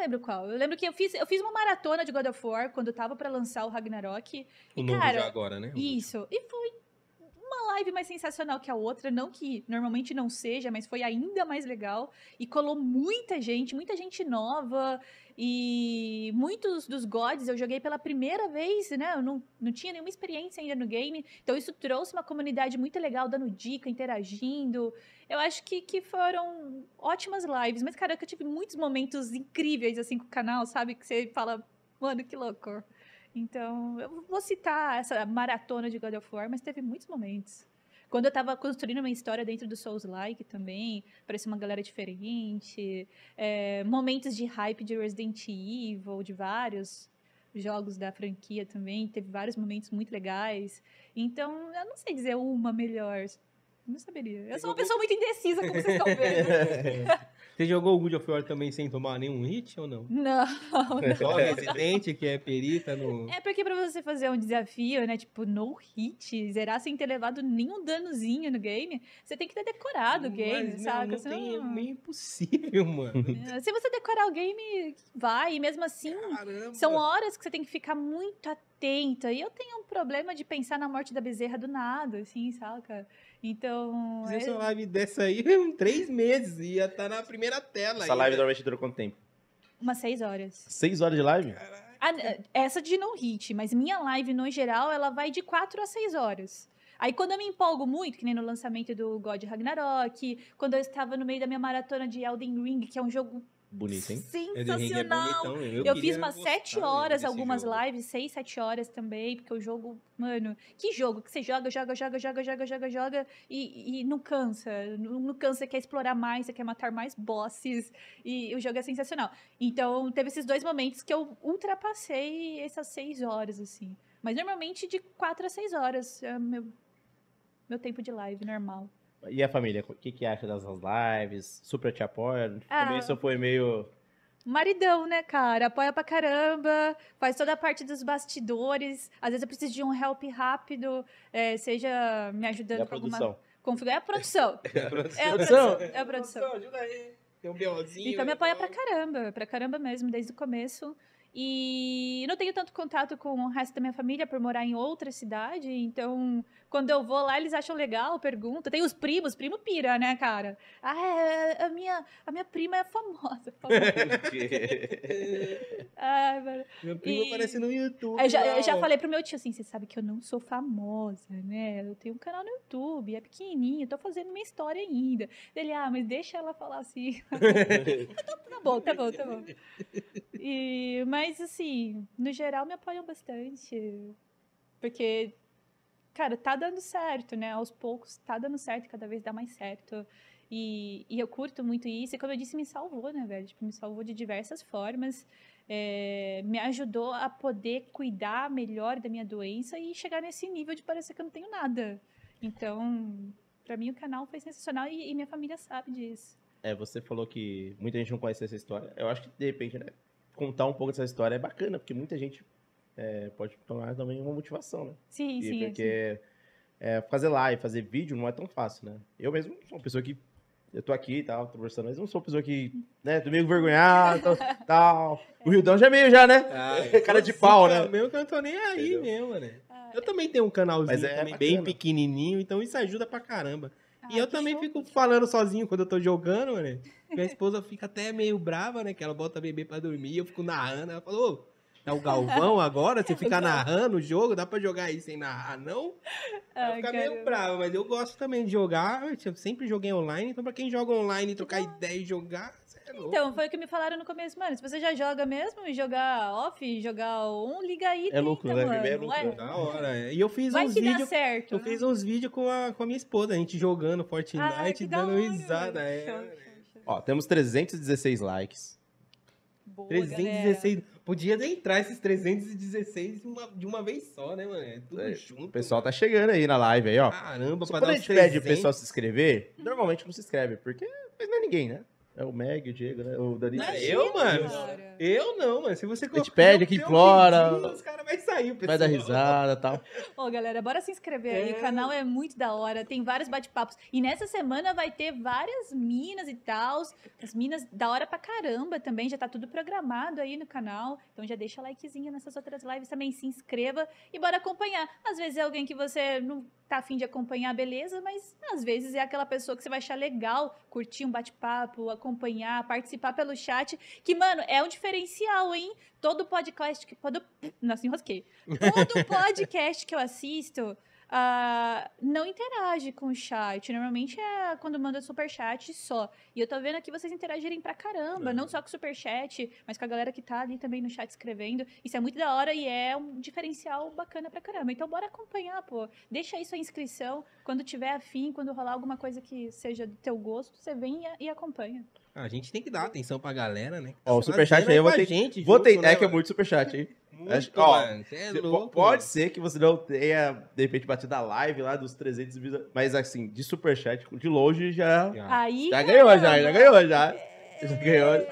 lembro qual. Eu lembro que eu fiz, eu fiz uma maratona de God of War quando tava para lançar o Ragnarok. O e, novo cara, já agora, né? Isso. E foi uma live mais sensacional que a outra, não que normalmente não seja, mas foi ainda mais legal e colou muita gente, muita gente nova e muitos dos gods eu joguei pela primeira vez, né? Eu não, não tinha nenhuma experiência ainda no game, então isso trouxe uma comunidade muito legal dando dica, interagindo. Eu acho que, que foram ótimas lives, mas caraca, é eu tive muitos momentos incríveis assim com o canal, sabe? Que você fala, mano, que louco. Então, eu vou citar essa maratona de God of War, mas teve muitos momentos. Quando eu estava construindo uma história dentro do Souls-like também, parecia uma galera diferente. É, momentos de hype de Resident Evil, de vários jogos da franquia também, teve vários momentos muito legais. Então, eu não sei dizer uma melhor. Não saberia. Eu sou uma pessoa muito indecisa, como vocês estão vendo. Você jogou o Good of War também sem tomar nenhum hit ou não? Não. É não. Só residente que é perita no. É porque pra você fazer um desafio, né? Tipo, no hit, zerar sem ter levado nenhum danozinho no game, você tem que ter decorado o game, Mas, saca? Não, não tem, não... É meio impossível, mano. É, se você decorar o game, vai. E mesmo assim, Caramba. são horas que você tem que ficar muito atento. E eu tenho um problema de pensar na morte da bezerra do nada, assim, saca? Então. Fiz essa é live dessa aí em três meses. Ia estar tá na primeira tela. Essa live normalmente durou quanto tempo? Umas seis horas. Seis horas de live? Ah, é, essa de não hit, mas minha live no geral, ela vai de quatro a seis horas. Aí quando eu me empolgo muito, que nem no lançamento do God Ragnarok, quando eu estava no meio da minha maratona de Elden Ring, que é um jogo Bonito, hein? Sensacional! É bonitão, eu, eu fiz umas sete horas, algumas jogo. lives, seis, sete horas também, porque o jogo, mano, que jogo que você joga, joga, joga, joga, joga, joga, joga, e, e não cansa. Não, não cansa, você quer explorar mais, você quer matar mais bosses, e o jogo é sensacional. Então, teve esses dois momentos que eu ultrapassei essas seis horas, assim. Mas normalmente de quatro a seis horas é meu, meu tempo de live normal. E a família, o que, que acha dessas lives? Super te apoia? Ah, Também só foi meio. Maridão, né, cara? Apoia pra caramba, faz toda a parte dos bastidores. Às vezes eu preciso de um help rápido, é, seja me ajudando com alguma. Configurar é produção. É a produção. É a produção. É a produção. É a produção. Ajuda aí. Tem um BOzinho. Então me né, apoia pra caramba, pra caramba mesmo, desde o começo. E não tenho tanto contato com o resto da minha família por morar em outra cidade, então quando eu vou lá eles acham legal, pergunta. Tem os primos, primo pira, né, cara? Ah, é, é a, minha, a minha prima é famosa. famosa. Meu primo e... aparece no YouTube. Eu já, eu já, falei pro meu tio assim: você sabe que eu não sou famosa, né? Eu tenho um canal no YouTube, é pequenininho, tô fazendo minha história ainda. Ele, ah, mas deixa ela falar assim. tá bom, tá bom, tá bom. Tá e, mas, assim, no geral me apoiam bastante. Porque, cara, tá dando certo, né? Aos poucos tá dando certo, cada vez dá mais certo. E, e eu curto muito isso. E, como eu disse, me salvou, né, velho? Tipo, me salvou de diversas formas. É, me ajudou a poder cuidar melhor da minha doença e chegar nesse nível de parecer que eu não tenho nada. Então, para mim, o canal foi sensacional e, e minha família sabe disso. É, você falou que muita gente não conhece essa história. Eu acho que de repente, né? contar um pouco dessa história é bacana, porque muita gente é, pode tomar também uma motivação, né? Sim, e sim. Porque sim. É, é fazer live, fazer vídeo não é tão fácil, né? Eu mesmo sou uma pessoa que. Eu tô aqui e tal, tô conversando, mas não sou uma pessoa que, né, tô meio envergonhado tal, tal. O Rildão já é meio já, né? Ah, Cara de pau, né? Meu que eu não tô nem é aí Entendeu? mesmo, né? Ah, eu é. também tenho um canalzinho é bem pequenininho, então isso ajuda pra caramba. Ah, e eu também fico falando sozinho quando eu tô jogando, né? Minha esposa fica até meio brava, né? Que ela bota bebê pra dormir, eu fico narrando. Ela falou, é o Galvão agora? Você fica narrando o jogo? Dá pra jogar aí sem narrar, não? eu fico meio bravo, mas eu gosto também de jogar. Eu sempre joguei online, então pra quem joga online, trocar ideia e jogar, é então, foi o que me falaram no começo, mano. Se você já joga mesmo, jogar off, jogar um liga aí. É tenta, lucro, né? Mano. É lucro. É? É da hora. E eu fiz Vai uns vídeos. certo. Eu né? fiz uns vídeos com a, com a minha esposa, a gente jogando Fortnite, ah, dando risada. É. Show, Ó, temos 316 likes. Boa, 316. Galera. Podia entrar esses 316 uma, de uma vez só, né, mano? É tudo é, junto. O pessoal tá chegando aí na live aí, ó. Caramba, Só pra quando dar a gente 300... pede o pessoal se inscrever, normalmente não se inscreve, porque mas não é ninguém, né? É o Meg, o Diego, né? O Danilo. Não, é eu, mano. Eu não, mano. Se você A gente pede aqui, implora. Os caras vão aí, pessoal. Vai dar risada e tal. Ô, galera, bora se inscrever é... aí. O é. canal é muito da hora, tem vários bate-papos. E nessa semana vai ter várias minas e tal. As minas da hora pra caramba também. Já tá tudo programado aí no canal. Então já deixa likezinho nessas outras lives também. Se inscreva e bora acompanhar. Às vezes é alguém que você não tá afim de acompanhar, beleza, mas às vezes é aquela pessoa que você vai achar legal curtir um bate-papo, acompanhar, participar pelo chat. Que, mano, é um diferencial, hein? todo podcast que. Todo, nossa, enrosquei. Todo podcast que eu assisto uh, não interage com o chat. Normalmente é quando manda superchat só. E eu tô vendo aqui vocês interagirem pra caramba, é. não só com superchat, mas com a galera que tá ali também no chat escrevendo. Isso é muito da hora e é um diferencial bacana pra caramba. Então bora acompanhar, pô. Deixa aí sua inscrição. Quando tiver afim, quando rolar alguma coisa que seja do teu gosto, você vem e, e acompanha. Ah, a gente tem que dar atenção pra galera, né? Ó, o tá superchat aí eu vou ter. Gente, vou ter... Junto, é né, que é muito superchat aí. Muito, Acho, ó, é louco, pode mano. ser que você não tenha, de repente, batido a live lá dos 300 mil. Mas, assim, de superchat, de longe já. Aí, já ganhou, já, já ganhou, já. Né? É. Já ganhou.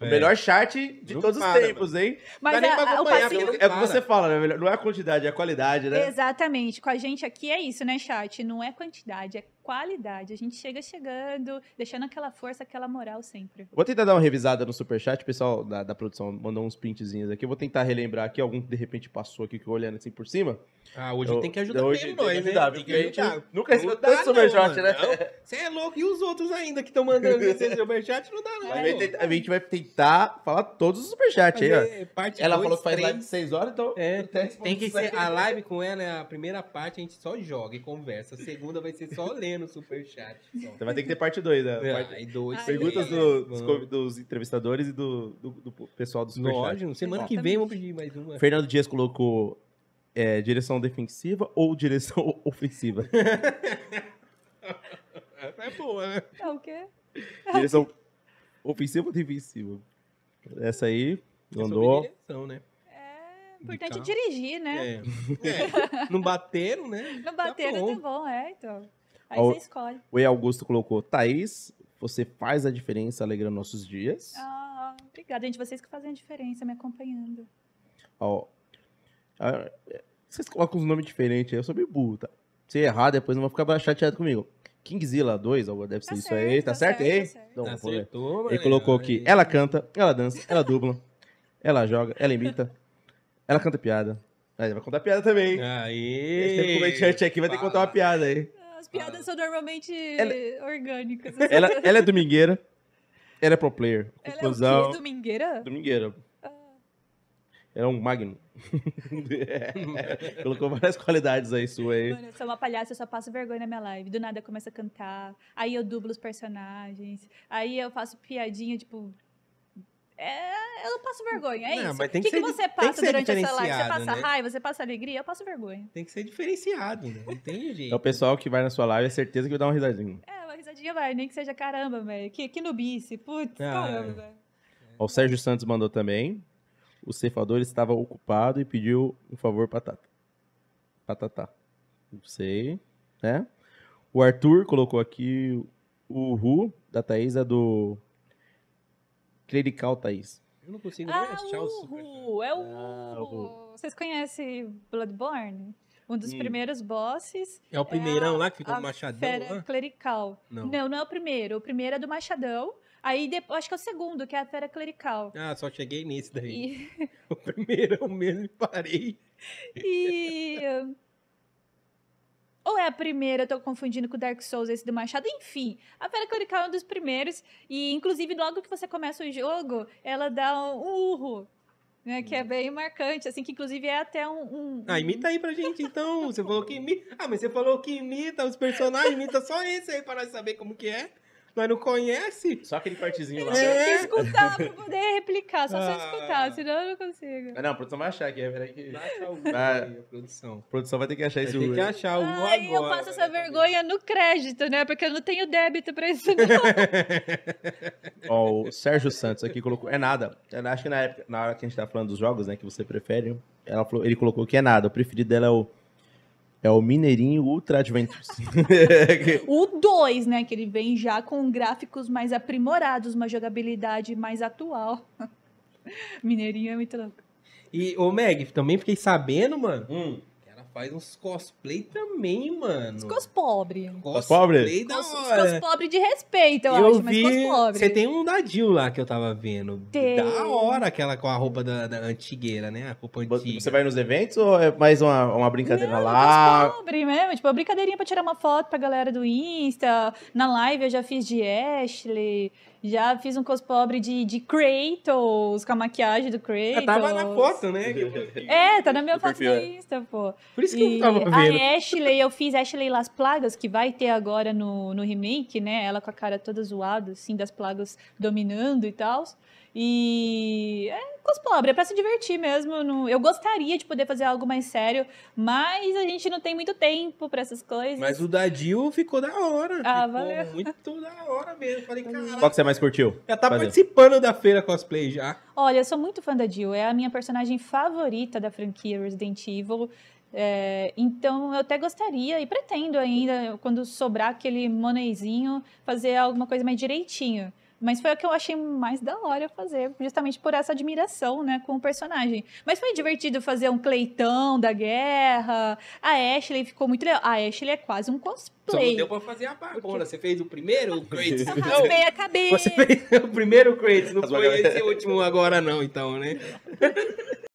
O é. melhor chat de não todos para, os tempos, hein? Mas nem a, a, o passinho... É o que você fala, né? Não é a quantidade, é a qualidade, né? Exatamente. Com a gente aqui é isso, né, chat? Não é quantidade, é qualidade. A gente chega chegando, deixando aquela força, aquela moral sempre. Vou tentar dar uma revisada no superchat. O pessoal da, da produção mandou uns printzinhos aqui. Eu vou tentar relembrar aqui. Algum que de repente passou aqui, que olhando assim por cima. Ah, hoje eu, tem que ajudar hoje mesmo nós, né? Tem que né? ajudar. Nunca recebeu tanto superchat, não, né? Você é louco. E os outros ainda que estão mandando esse superchat? Não dá, não. A gente, a gente vai tentar falar todos os superchats aí, ó. ela dois, falou que faz três. live de 6 horas, então... É, tem que ser... A live com ela é a primeira parte, a gente só joga e conversa. A segunda vai ser só lendo. no superchat. Então. então vai ter que ter parte 2, né? É, dois, Perguntas do, dos, dos, entrevistadores e do, do, do pessoal do superchat. Lógico, semana Exatamente. que vem vamos pedir mais uma. Fernando Dias colocou é, direção defensiva ou direção ofensiva? Essa é boa, né? É o quê? Direção ofensiva ou defensiva? Essa aí, é mandou. Direção, né? É importante dirigir, né? É. É. Não bateram, né? Não tá bateram, tá bom, tá bom é, então. Aí o, você escolhe. O E Augusto colocou, Thaís, você faz a diferença alegrando nossos dias. Ah, obrigada, gente. Vocês que fazem a diferença, me acompanhando. Ó, vocês colocam uns nomes diferentes aí, eu sou meio burro, tá? Se errar, depois não vai ficar chateado comigo. Kingzilla 2, deve ser tá isso certo, aí, tá, tá certo? certo? Ei, tá certo. Não, Acertou, Ele colocou aqui, ela canta, ela dança, ela dubla, ela joga, ela imita, ela canta piada. Aí vai contar piada também. Aí. Esse comediante aqui vai ter que contar uma piada aí as piadas ah. são normalmente ela... orgânicas. Assim. Ela, ela é domingueira. Ela é pro player. Ela é o domingueira? Domingueira. Ah. Ela é um magno. é. Colocou várias qualidades aí sua aí. Mano, eu sou uma palhaça, eu só passo vergonha na minha live. Do nada começa a cantar. Aí eu dublo os personagens. Aí eu faço piadinha, tipo, é, eu não passo vergonha, é não, isso. Mas tem que, que, que você passa que durante essa live? Você passa né? raiva, você passa alegria, eu passo vergonha. Tem que ser diferenciado, né? não tem jeito. É o pessoal que vai na sua live, é certeza que vai dar uma risadinha. É, uma risadinha vai, nem que seja caramba, velho. Que, que nubice, putz, ah, caramba, é. velho. O Sérgio Santos mandou também. O ceifador estava ocupado e pediu um favor Pra Tata. Não sei, né? O Arthur colocou aqui o Ru, da Thaísa do clerical, Thaís? Eu não consigo ah, nem ah, achar o Super. É o ah, Vocês conhecem Bloodborne? Um dos hum. primeiros bosses. É o primeirão é a, lá que fica o machadão? Fera lá? clerical. Não. não, não é o primeiro. O primeiro é do machadão. Aí depois, acho que é o segundo, que é a fera clerical. Ah, só cheguei nesse daí. E... O primeiro eu mesmo parei. E primeira, eu tô confundindo com o Dark Souls, esse do Machado, enfim. A Fera Clerical é um dos primeiros, e inclusive logo que você começa o jogo, ela dá um urro, né, que é uhum. bem marcante, assim, que inclusive é até um. um... Ah, imita aí pra gente, então. Você falou que imita. Ah, mas você falou que imita os personagens, imita só esse aí para nós saber como que é mas não conhece. Só aquele cortezinho lá. Eu tinha que é. escutar pra poder replicar, só ah. se eu ah. escutar, senão eu não consigo. Ah, não, a produção vai achar aqui, vai que... achar o a produção. A produção vai ter que achar isso. Tem que achar o Aí agora, eu passo essa vergonha no crédito, né? Porque eu não tenho débito pra isso não. Ó, o Sérgio Santos aqui colocou, é nada. Eu é, acho que na, época, na hora que a gente tá falando dos jogos, né, que você prefere, ela falou, ele colocou que é nada. O preferido dela é o é o Mineirinho Ultra Adventures. o 2, né? Que ele vem já com gráficos mais aprimorados, uma jogabilidade mais atual. Mineirinho é muito louco. E, ô Meg, também fiquei sabendo, mano, hum faz uns cosplay também, mano. Os cos pobre. Cos pobre? Cos, cos pobre de respeito, eu, eu acho, vi... mas cos pobre. Você tem um dadinho lá que eu tava vendo. Tem. Da hora aquela com a roupa da, da antigueira, né? A roupa antiga. Você vai nos eventos ou é mais uma, uma brincadeira Não, lá? Cos pobre mesmo, tipo, uma brincadeirinha pra tirar uma foto pra galera do Insta. Na live eu já fiz de Ashley. Já fiz um cosplay de, de Kratos, com a maquiagem do Kratos. Ah, tá tava na foto, né? é, tá na minha foto do Insta, pô. Por isso que e eu tava vendo. A Ashley, eu fiz Ashley Las Plagas, que vai ter agora no, no remake, né? Ela com a cara toda zoada, assim, das plagas dominando e tal. E é cosplay, é pra se divertir mesmo. Não, eu gostaria de poder fazer algo mais sério, mas a gente não tem muito tempo para essas coisas. Mas o Dadil ficou da hora. Ah, valeu. Muito da hora mesmo. Falei, caralho. Qual que você mais curtiu? Já tá participando da feira cosplay já. Olha, eu sou muito fã da Jill. É a minha personagem favorita da franquia Resident Evil. É, então eu até gostaria e pretendo ainda, quando sobrar aquele moneizinho, fazer alguma coisa mais direitinho. Mas foi o que eu achei mais da hora fazer, justamente por essa admiração, né, com o personagem. Mas foi divertido fazer um Cleitão da guerra. A Ashley ficou muito legal. A Ashley é quase um cosplay. Só não deu pra fazer a barbona. Você fez o primeiro Kratos? não, raspei a cabeça. Você fez o primeiro Kratos, não foi é. esse último agora não, então, né?